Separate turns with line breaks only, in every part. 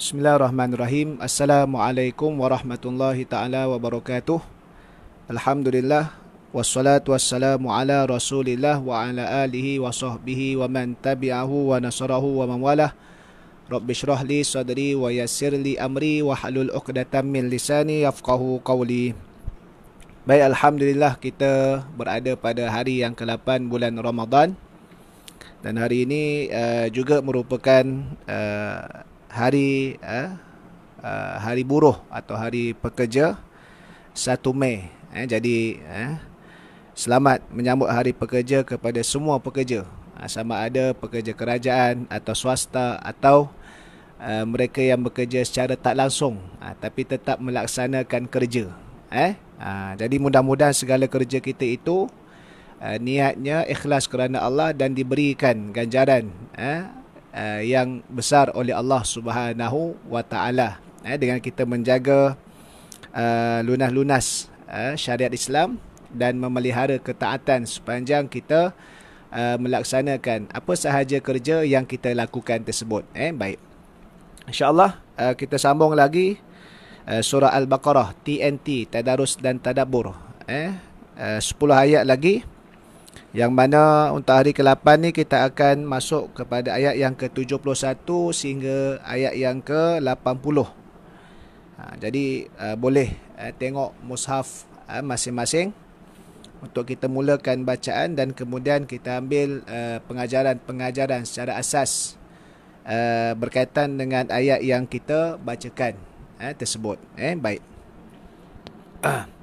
Bismillahirrahmanirrahim. Assalamualaikum warahmatullahi taala wabarakatuh. Alhamdulillah wassalatu wassalamu ala Rasulillah wa ala alihi wa sahbihi wa man tabi'ahu wa nasarahu wa man walah. Rabbi shrah li sadri wa yassir li amri wa halul 'uqdatam min lisani yafqahu qawli. Baik alhamdulillah kita berada pada hari yang ke-8 bulan Ramadhan Dan hari ini uh, juga merupakan eh, hari eh, eh, hari buruh atau hari pekerja 1 Mei. Eh, jadi eh, selamat menyambut hari pekerja kepada semua pekerja eh, sama ada pekerja kerajaan atau swasta atau uh, mereka yang bekerja secara tak langsung uh, tapi tetap melaksanakan kerja eh uh, jadi mudah-mudahan segala kerja kita itu uh, niatnya ikhlas kerana Allah dan diberikan ganjaran eh Eh, yang besar oleh Allah Subhanahu wa taala eh dengan kita menjaga uh, lunas-lunas uh, syariat Islam dan memelihara ketaatan sepanjang kita uh, melaksanakan apa sahaja kerja yang kita lakukan tersebut eh baik insyaallah uh, kita sambung lagi uh, surah al-baqarah TNT tadarus dan tadabbur eh uh, 10 ayat lagi yang mana untuk hari ke-8 ni kita akan masuk kepada ayat yang ke-71 sehingga ayat yang ke-80. Ha, jadi uh, boleh uh, tengok mushaf uh, masing-masing untuk kita mulakan bacaan dan kemudian kita ambil uh, pengajaran-pengajaran secara asas berkaitan dengan ayat yang kita bacakan tersebut. Eh, Baik.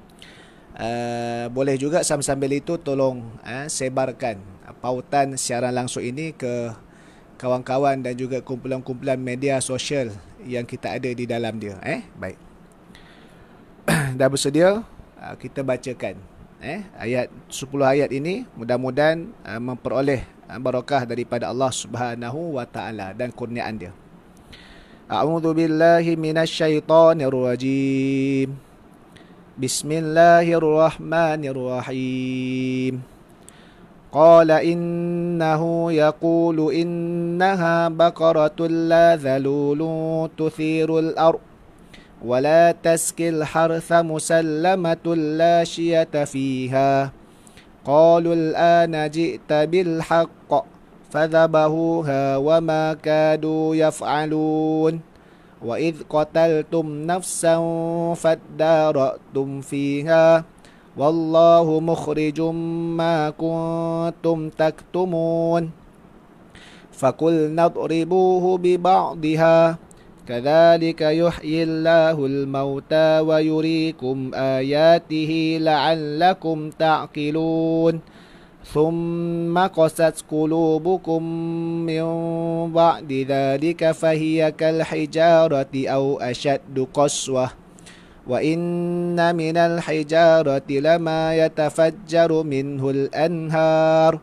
uh, boleh juga sambil-sambil itu tolong uh, sebarkan pautan siaran langsung ini ke kawan-kawan dan juga kumpulan-kumpulan media sosial yang kita ada di dalam dia eh baik dah bersedia uh, kita bacakan eh ayat 10 ayat ini mudah-mudahan uh, memperoleh uh, barakah daripada Allah Subhanahu wa taala dan kurniaan dia A'udzu billahi minasyaitonir rajim بسم الله الرحمن الرحيم قال إنه يقول إنها بقرة لا ذلول تثير الأرض ولا تسقي الحرث مسلمة لا شية فيها قالوا الآن جئت بالحق فذبهوها وما كادوا يفعلون وإذ قتلتم نفسا فادارأتم فيها والله مخرج ما كنتم تكتمون فقلنا اضربوه ببعضها كذلك يحيي الله الموتى ويريكم آياته لعلكم تعقلون ثم قست قلوبكم من بعد ذلك فهي كالحجارة أو أشد قسوة وإن من الحجارة لما يتفجر منه الأنهار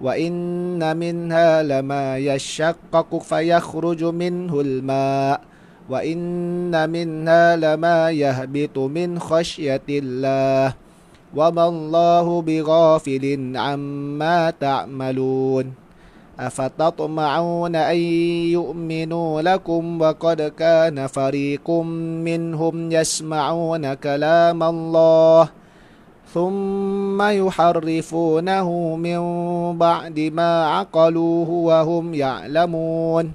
وإن منها لما يشقق فيخرج منه الماء وإن منها لما يهبط من خشية الله وما الله بغافل عما تعملون افتطمعون ان يؤمنوا لكم وقد كان فريق منهم يسمعون كلام الله ثم يحرفونه من بعد ما عقلوه وهم يعلمون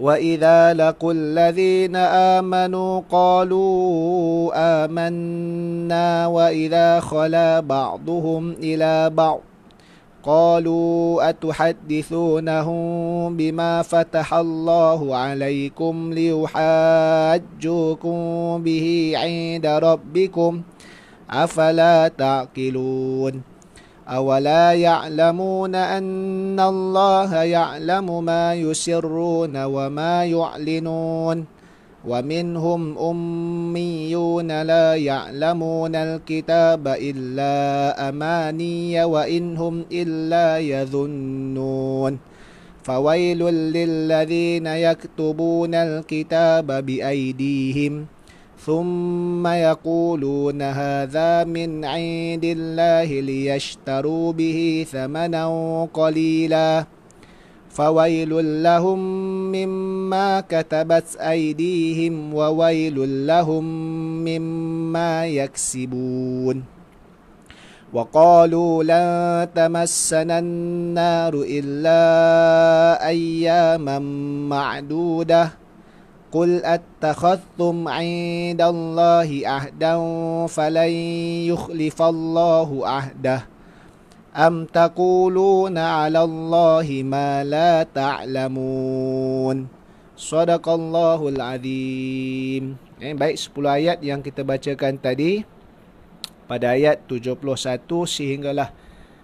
وإذا لقوا الذين آمنوا قالوا آمنا وإذا خلا بعضهم إلى بعض قالوا أتحدثونهم بما فتح الله عليكم ليحاجوكم به عند ربكم أفلا تعقلون أولا يعلمون أن الله يعلم ما يسرون وما يعلنون ومنهم أميون لا يعلمون الكتاب إلا أماني وإن هم إلا يظنون فويل للذين يكتبون الكتاب بأيديهم ثم يقولون هذا من عند الله ليشتروا به ثمنا قليلا فويل لهم مما كتبت ايديهم وويل لهم مما يكسبون وقالوا لن تمسنا النار الا اياما معدوده قل اتخذتم عند Allahi عهدا فلن يخلف الله عهده ام تقولون على الله ما لا تعلمون صدق الله العظيم eh, baik 10 ayat yang kita bacakan tadi pada ayat 71 sehinggalah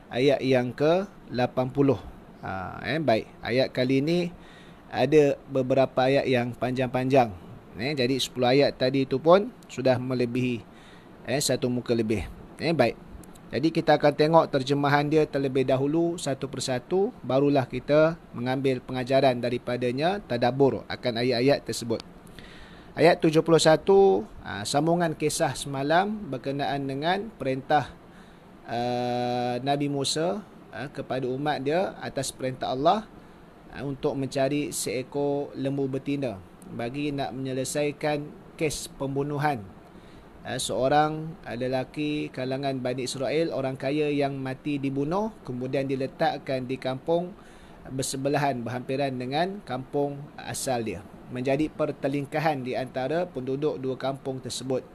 ayat yang ke 80 ha, ah, eh, baik ayat kali ini ada beberapa ayat yang panjang-panjang. Eh, jadi 10 ayat tadi itu pun sudah melebihi eh, satu muka lebih. Eh, baik. Jadi kita akan tengok terjemahan dia terlebih dahulu satu persatu. Barulah kita mengambil pengajaran daripadanya tadabur akan ayat-ayat tersebut. Ayat 71, ah, sambungan kisah semalam berkenaan dengan perintah ah, Nabi Musa ah, kepada umat dia atas perintah Allah Eh, untuk mencari seekor lembu betina bagi nak menyelesaikan kes pembunuhan eh, seorang eh, lelaki kalangan Bani Israel orang kaya yang mati dibunuh kemudian diletakkan di kampung bersebelahan berhampiran dengan kampung asal dia menjadi pertelingkahan di antara penduduk dua kampung tersebut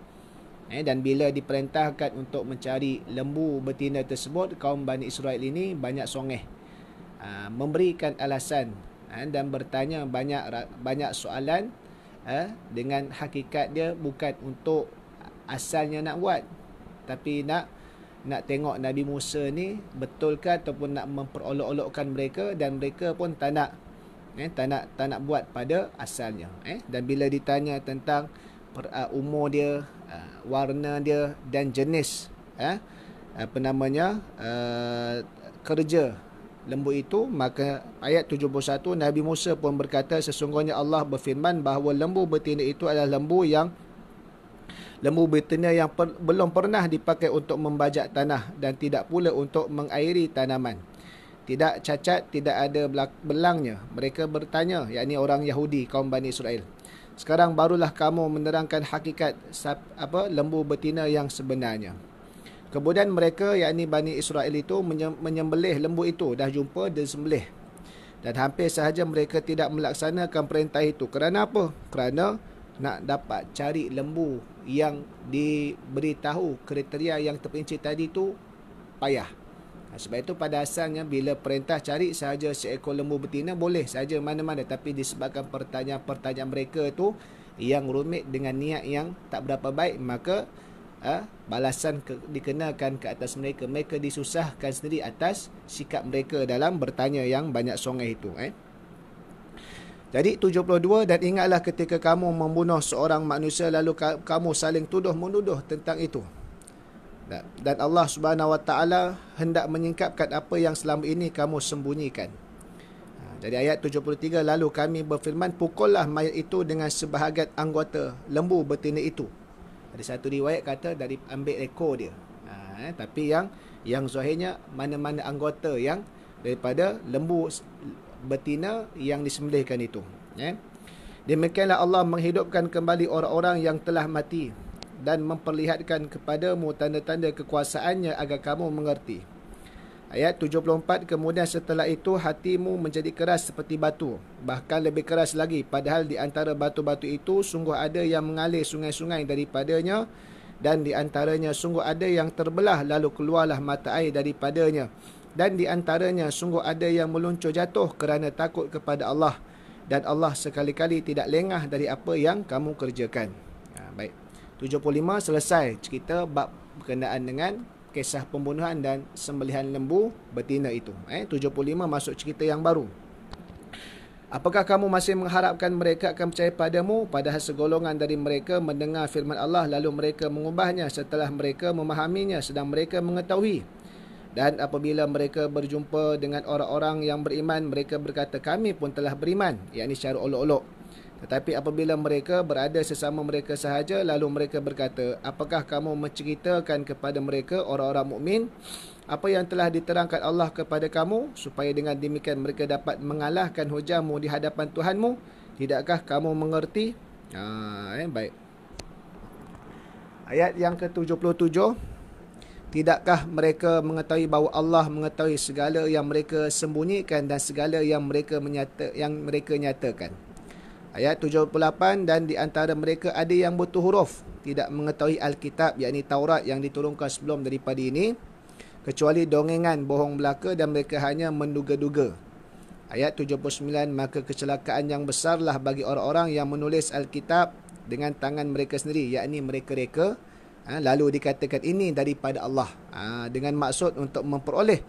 eh, dan bila diperintahkan untuk mencari lembu betina tersebut kaum Bani Israel ini banyak songeh Ah, memberikan alasan ah, dan bertanya banyak banyak soalan ah, dengan hakikat dia bukan untuk asalnya nak buat tapi nak nak tengok Nabi Musa ni betul ke ataupun nak memperolok-olokkan mereka dan mereka pun tak nak eh tak nak tak nak buat pada asalnya eh dan bila ditanya tentang per, uh, umur dia uh, warna dia dan jenis eh apa namanya uh, kerja lembu itu maka ayat 71 Nabi Musa pun berkata sesungguhnya Allah berfirman bahawa lembu betina itu adalah lembu yang lembu betina yang per, belum pernah dipakai untuk membajak tanah dan tidak pula untuk mengairi tanaman tidak cacat tidak ada belangnya mereka bertanya yakni orang Yahudi kaum Bani Israel sekarang barulah kamu menerangkan hakikat apa lembu betina yang sebenarnya Kemudian mereka yakni Bani Israel itu menyembelih lembu itu dah jumpa dan sembelih. Dan hampir sahaja mereka tidak melaksanakan perintah itu. Kerana apa? Kerana nak dapat cari lembu yang diberitahu kriteria yang terpinci tadi tu payah. Ha, sebab itu pada asalnya bila perintah cari sahaja seekor lembu betina boleh sahaja mana-mana. Tapi disebabkan pertanyaan-pertanyaan mereka itu yang rumit dengan niat yang tak berapa baik maka uh, balasan ke, dikenakan ke atas mereka mereka disusahkan sendiri atas sikap mereka dalam bertanya yang banyak songai itu eh jadi 72 dan ingatlah ketika kamu membunuh seorang manusia lalu ka, kamu saling tuduh menuduh tentang itu dan Allah Subhanahu Wa Taala hendak menyingkapkan apa yang selama ini kamu sembunyikan. Ha, jadi ayat 73 lalu kami berfirman pukullah mayat itu dengan sebahagian anggota lembu betina itu. Ada satu riwayat kata dari ambil rekod dia. Ha, eh, tapi yang yang zahirnya mana-mana anggota yang daripada lembu betina yang disembelihkan itu. Eh. Demikianlah Allah menghidupkan kembali orang-orang yang telah mati dan memperlihatkan kepadamu tanda-tanda kekuasaannya agar kamu mengerti. Ayat 74 kemudian setelah itu hatimu menjadi keras seperti batu bahkan lebih keras lagi padahal di antara batu-batu itu sungguh ada yang mengalir sungai-sungai daripadanya dan di antaranya sungguh ada yang terbelah lalu keluarlah mata air daripadanya dan di antaranya sungguh ada yang meluncur jatuh kerana takut kepada Allah dan Allah sekali-kali tidak lengah dari apa yang kamu kerjakan. Ha, baik. 75 selesai cerita bab berkenaan dengan kisah pembunuhan dan sembelihan lembu betina itu. Eh, 75 masuk cerita yang baru. Apakah kamu masih mengharapkan mereka akan percaya padamu padahal segolongan dari mereka mendengar firman Allah lalu mereka mengubahnya setelah mereka memahaminya sedang mereka mengetahui. Dan apabila mereka berjumpa dengan orang-orang yang beriman, mereka berkata kami pun telah beriman. Ia ini secara olok-olok. Tetapi apabila mereka berada sesama mereka sahaja lalu mereka berkata, "Apakah kamu menceritakan kepada mereka orang-orang mukmin apa yang telah diterangkan Allah kepada kamu supaya dengan demikian mereka dapat mengalahkan hujahmu di hadapan Tuhanmu? Tidakkah kamu mengerti?" Ha, eh baik. Ayat yang ke-77 Tidakkah mereka mengetahui bahawa Allah mengetahui segala yang mereka sembunyikan dan segala yang mereka menyata, yang mereka nyatakan? Ayat 78 dan di antara mereka ada yang butuh huruf tidak mengetahui Alkitab yakni Taurat yang diturunkan sebelum daripada ini kecuali dongengan bohong belaka dan mereka hanya menduga-duga. Ayat 79 maka kecelakaan yang besarlah bagi orang-orang yang menulis Alkitab dengan tangan mereka sendiri yakni mereka-reka ha, lalu dikatakan ini daripada Allah ha, dengan maksud untuk memperoleh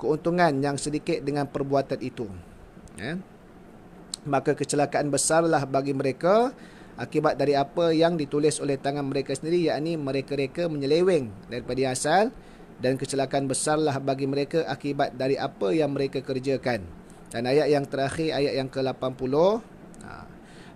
keuntungan yang sedikit dengan perbuatan itu. Ya. Ha maka kecelakaan besarlah bagi mereka akibat dari apa yang ditulis oleh tangan mereka sendiri yakni mereka-reka menyeleweng daripada asal dan kecelakaan besarlah bagi mereka akibat dari apa yang mereka kerjakan dan ayat yang terakhir ayat yang ke-80 ha.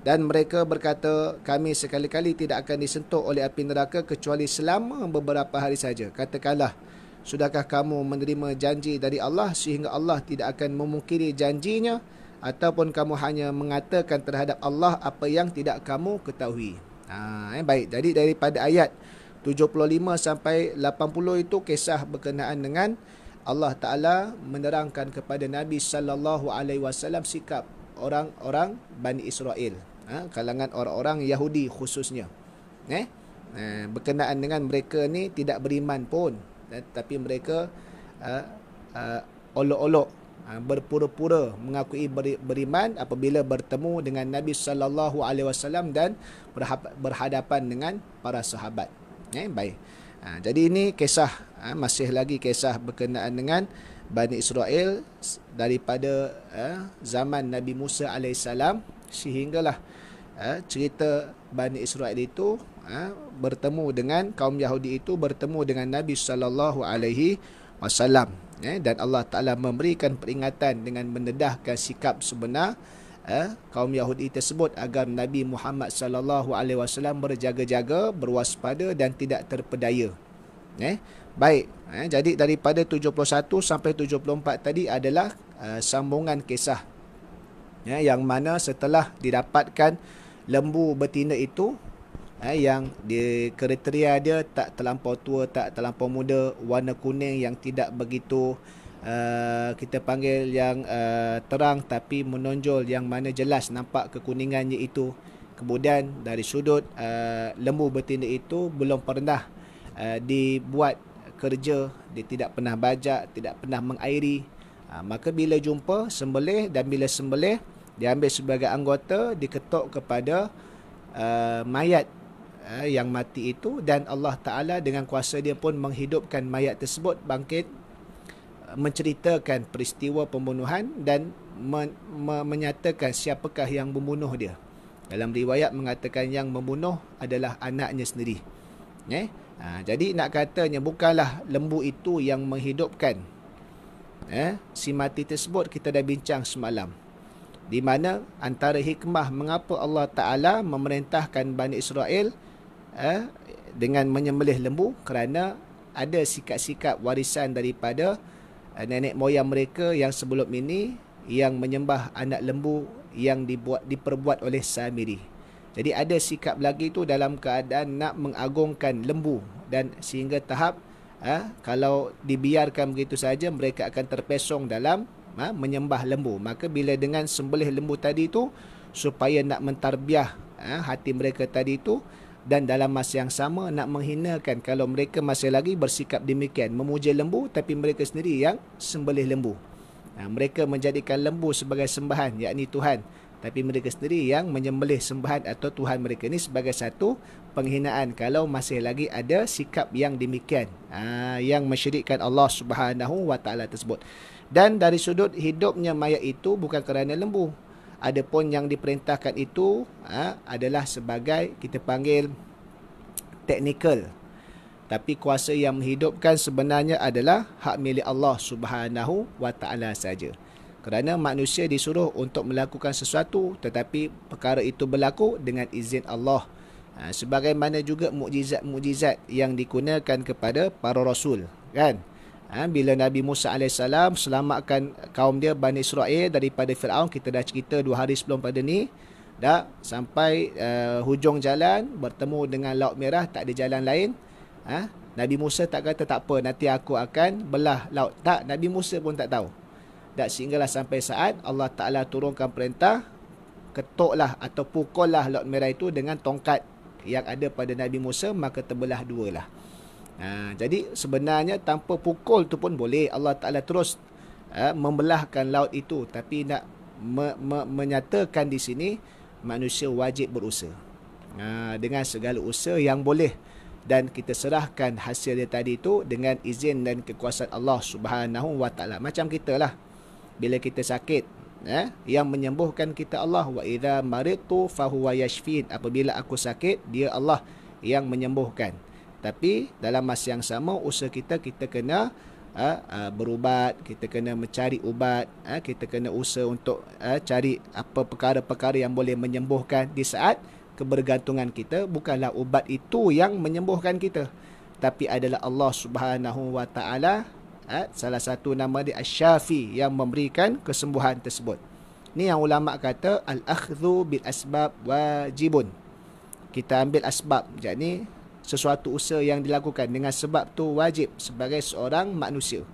dan mereka berkata kami sekali-kali tidak akan disentuh oleh api neraka kecuali selama beberapa hari saja katakanlah sudahkah kamu menerima janji dari Allah sehingga Allah tidak akan memungkiri janjinya ataupun kamu hanya mengatakan terhadap Allah apa yang tidak kamu ketahui. Ha, eh, baik, jadi daripada ayat 75 sampai 80 itu kisah berkenaan dengan Allah Taala menerangkan kepada Nabi sallallahu alaihi wasallam sikap orang-orang Bani Israel ha, kalangan orang-orang Yahudi khususnya. Eh? eh berkenaan dengan mereka ni tidak beriman pun eh, tapi mereka uh, uh, olok-olok Ha, berpura-pura mengakui beriman apabila bertemu dengan Nabi sallallahu alaihi wasallam dan berhadapan dengan para sahabat. Ya, eh, baik. Ha, jadi ini kisah ha, masih lagi kisah berkenaan dengan Bani Israel daripada eh, zaman Nabi Musa alaihissalam sehinggalah eh, cerita Bani Israel itu eh, bertemu dengan kaum Yahudi itu bertemu dengan Nabi sallallahu alaihi wasallam eh, dan Allah Taala memberikan peringatan dengan mendedahkan sikap sebenar eh, kaum Yahudi tersebut agar Nabi Muhammad sallallahu alaihi wasallam berjaga-jaga, berwaspada dan tidak terpedaya. Eh, baik. Eh, jadi daripada 71 sampai 74 tadi adalah eh, sambungan kisah. eh, yang mana setelah didapatkan lembu betina itu eh, yang di kriteria dia tak terlampau tua tak terlampau muda warna kuning yang tidak begitu uh, kita panggil yang uh, terang tapi menonjol yang mana jelas nampak kekuningannya itu kemudian dari sudut uh, lembu betina itu belum pernah uh, dibuat kerja dia tidak pernah bajak tidak pernah mengairi ha, maka bila jumpa sembelih dan bila sembelih diambil sebagai anggota diketuk kepada uh, mayat eh, yang mati itu dan Allah Taala dengan kuasa dia pun menghidupkan mayat tersebut bangkit eh, menceritakan peristiwa pembunuhan dan men- me- menyatakan siapakah yang membunuh dia. Dalam riwayat mengatakan yang membunuh adalah anaknya sendiri. Eh? Ha, jadi nak katanya bukanlah lembu itu yang menghidupkan eh, si mati tersebut kita dah bincang semalam. Di mana antara hikmah mengapa Allah Ta'ala memerintahkan Bani Israel eh, dengan menyembelih lembu kerana ada sikap-sikap warisan daripada eh, nenek moyang mereka yang sebelum ini yang menyembah anak lembu yang dibuat diperbuat oleh Samiri. Jadi ada sikap lagi tu dalam keadaan nak mengagungkan lembu dan sehingga tahap eh, kalau dibiarkan begitu saja mereka akan terpesong dalam eh, menyembah lembu. Maka bila dengan sembelih lembu tadi tu supaya nak mentarbiah eh, hati mereka tadi tu dan dalam masa yang sama nak menghinakan kalau mereka masih lagi bersikap demikian memuja lembu tapi mereka sendiri yang sembelih lembu ha, mereka menjadikan lembu sebagai sembahan yakni Tuhan tapi mereka sendiri yang menyembelih sembahan atau Tuhan mereka ni sebagai satu penghinaan kalau masih lagi ada sikap yang demikian ha, yang mensyirikkan Allah Subhanahu wa tersebut dan dari sudut hidupnya mayat itu bukan kerana lembu Adapun yang diperintahkan itu ha, adalah sebagai kita panggil teknikal, tapi kuasa yang menghidupkan sebenarnya adalah hak milik Allah Subhanahu wa taala saja kerana manusia disuruh untuk melakukan sesuatu tetapi perkara itu berlaku dengan izin Allah ha, sebagaimana juga mukjizat-mukjizat yang dikunakan kepada para rasul kan ha, bila Nabi Musa AS selamatkan kaum dia Bani Israel daripada Fir'aun kita dah cerita dua hari sebelum pada ni dah sampai uh, hujung jalan bertemu dengan Laut Merah tak ada jalan lain ha, Nabi Musa tak kata tak apa nanti aku akan belah laut tak Nabi Musa pun tak tahu dah sehinggalah sampai saat Allah Ta'ala turunkan perintah ketuklah atau pukullah Laut Merah itu dengan tongkat yang ada pada Nabi Musa maka terbelah dua lah. Ha, jadi sebenarnya tanpa pukul tu pun boleh Allah Ta'ala terus ha, membelahkan laut itu Tapi nak me, me, menyatakan di sini manusia wajib berusaha ha, Dengan segala usaha yang boleh Dan kita serahkan hasil dia tadi itu dengan izin dan kekuasaan Allah Subhanahu Wa Macam kita lah bila kita sakit ya, Yang menyembuhkan kita Allah Wa idha maritu fahuwa Apabila aku sakit dia Allah yang menyembuhkan tapi dalam masa yang sama usaha kita kita kena ha, ha, berubat kita kena mencari ubat ha, kita kena usaha untuk ha, cari apa perkara-perkara yang boleh menyembuhkan di saat kebergantungan kita bukanlah ubat itu yang menyembuhkan kita tapi adalah Allah Subhanahu Wa Taala ha, salah satu nama dia Asy-Syafi yang memberikan kesembuhan tersebut Ini yang ulama kata al-akhdhu bil asbab wajibun kita ambil asbab. Jadi sesuatu usaha yang dilakukan dengan sebab tu wajib sebagai seorang manusia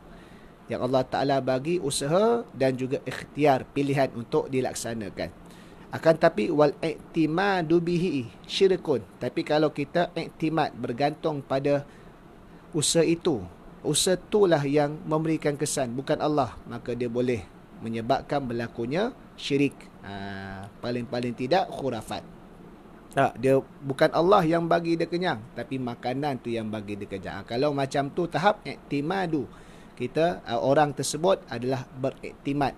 yang Allah Ta'ala bagi usaha dan juga ikhtiar pilihan untuk dilaksanakan. Akan tapi wal i'timadu bihi syirkun. Tapi kalau kita i'timad bergantung pada usaha itu, usaha itulah yang memberikan kesan bukan Allah, maka dia boleh menyebabkan berlakunya syirik. Ha, paling-paling tidak khurafat. Ha, dia bukan Allah yang bagi dia kenyang tapi makanan tu yang bagi dia kenyang. kalau macam tu tahap iktimadu. Kita uh, orang tersebut adalah beriktimad.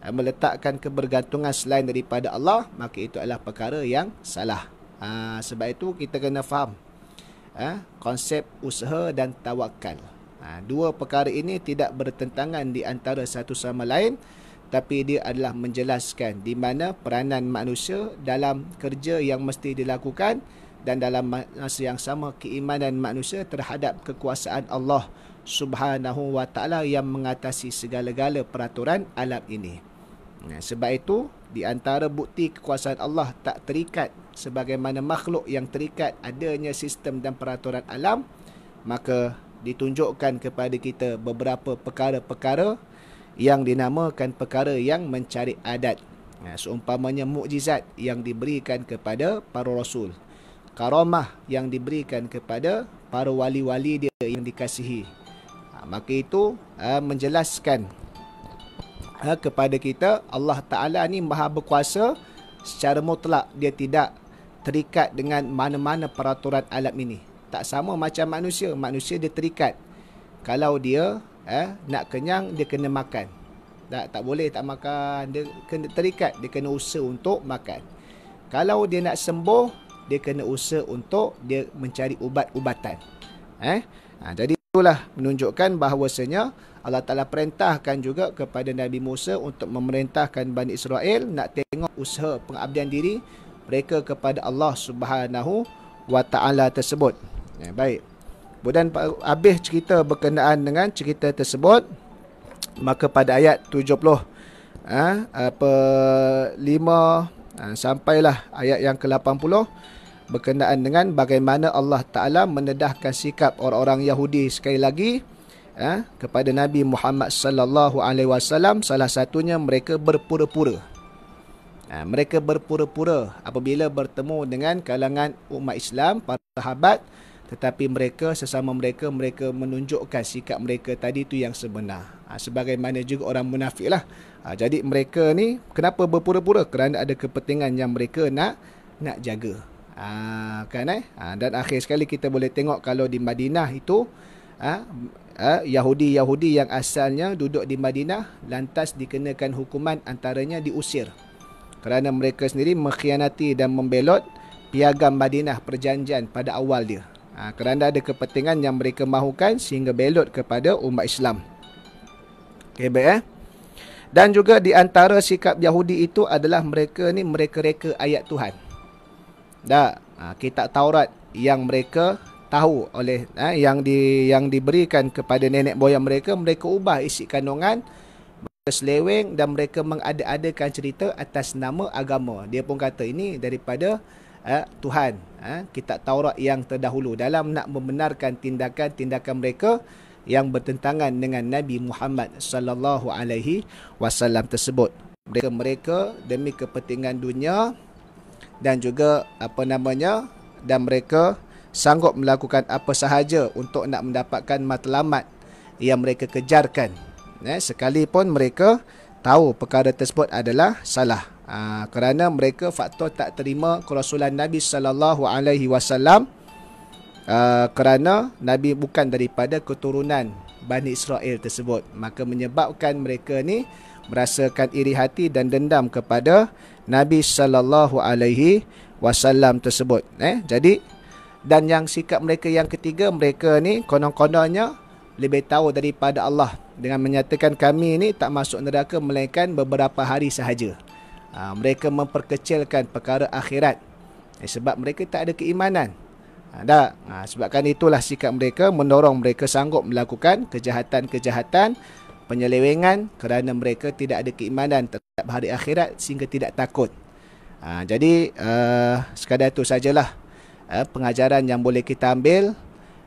Uh, meletakkan kebergantungan selain daripada Allah maka itu adalah perkara yang salah. Ha, sebab itu kita kena faham ha, konsep usaha dan tawakal. Ha, dua perkara ini tidak bertentangan di antara satu sama lain tetapi dia adalah menjelaskan di mana peranan manusia dalam kerja yang mesti dilakukan dan dalam masa yang sama keimanan manusia terhadap kekuasaan Allah Subhanahu wa taala yang mengatasi segala-gala peraturan alam ini. sebab itu di antara bukti kekuasaan Allah tak terikat sebagaimana makhluk yang terikat adanya sistem dan peraturan alam maka ditunjukkan kepada kita beberapa perkara-perkara yang dinamakan perkara yang mencari adat ha, seumpamanya mukjizat yang diberikan kepada para rasul karamah yang diberikan kepada para wali-wali dia yang dikasihi ha, maka itu ha, menjelaskan ha, kepada kita Allah Taala ni maha berkuasa secara mutlak dia tidak terikat dengan mana-mana peraturan alam ini tak sama macam manusia manusia dia terikat kalau dia eh nak kenyang dia kena makan tak tak boleh tak makan dia kena terikat dia kena usaha untuk makan kalau dia nak sembuh dia kena usaha untuk dia mencari ubat-ubatan eh ha, jadi itulah menunjukkan bahawasanya Allah Taala perintahkan juga kepada Nabi Musa untuk memerintahkan Bani Israel nak tengok usaha pengabdian diri mereka kepada Allah Subhanahu wa taala tersebut eh, baik Kemudian habis cerita berkenaan dengan cerita tersebut maka pada ayat 70 ha, apa 5 ha, sampailah ayat yang ke-80 berkenaan dengan bagaimana Allah Taala menedahkan sikap orang-orang Yahudi sekali lagi ha, kepada Nabi Muhammad sallallahu alaihi wasallam salah satunya mereka berpura-pura. Ha, mereka berpura-pura apabila bertemu dengan kalangan umat Islam para sahabat tetapi mereka sesama mereka mereka menunjukkan sikap mereka tadi tu yang sebenar ha, sebagaimana juga orang munafik lah ha, jadi mereka ni kenapa berpura-pura kerana ada kepentingan yang mereka nak nak jaga ha, kan eh ha, dan akhir sekali kita boleh tengok kalau di Madinah itu ha, ha, Yahudi-Yahudi yang asalnya duduk di Madinah lantas dikenakan hukuman antaranya diusir kerana mereka sendiri mengkhianati dan membelot piagam Madinah perjanjian pada awal dia ha, kerana ada kepentingan yang mereka mahukan sehingga belot kepada umat Islam. Okey baik eh. Dan juga di antara sikap Yahudi itu adalah mereka ni mereka reka ayat Tuhan. Dah, ha, kitab Taurat yang mereka tahu oleh ha, yang di yang diberikan kepada nenek moyang mereka mereka ubah isi kandungan mereka seleweng dan mereka mengada-adakan cerita atas nama agama. Dia pun kata ini daripada eh, Tuhan eh, kitab Taurat yang terdahulu dalam nak membenarkan tindakan-tindakan mereka yang bertentangan dengan Nabi Muhammad sallallahu alaihi wasallam tersebut mereka mereka demi kepentingan dunia dan juga apa namanya dan mereka sanggup melakukan apa sahaja untuk nak mendapatkan matlamat yang mereka kejarkan eh, sekalipun mereka tahu perkara tersebut adalah salah Ha, kerana mereka faktor tak terima kerasulan Nabi sallallahu alaihi wasallam ah, kerana Nabi bukan daripada keturunan Bani Israel tersebut maka menyebabkan mereka ni merasakan iri hati dan dendam kepada Nabi sallallahu alaihi wasallam tersebut eh jadi dan yang sikap mereka yang ketiga mereka ni konon-kononnya lebih tahu daripada Allah dengan menyatakan kami ni tak masuk neraka melainkan beberapa hari sahaja Ah, mereka memperkecilkan perkara akhirat eh, sebab mereka tak ada keimanan ha, dah ha, ah, sebabkan itulah sikap mereka mendorong mereka sanggup melakukan kejahatan-kejahatan penyelewengan kerana mereka tidak ada keimanan terhadap hari akhirat sehingga tidak takut ha, jadi uh, sekadar itu sajalah uh, pengajaran yang boleh kita ambil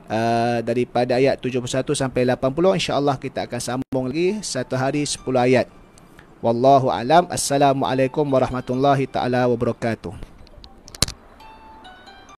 Uh, daripada ayat 71 sampai 80 insyaallah kita akan sambung lagi satu hari 10 ayat Wallahu alam. Assalamualaikum warahmatullahi taala wabarakatuh.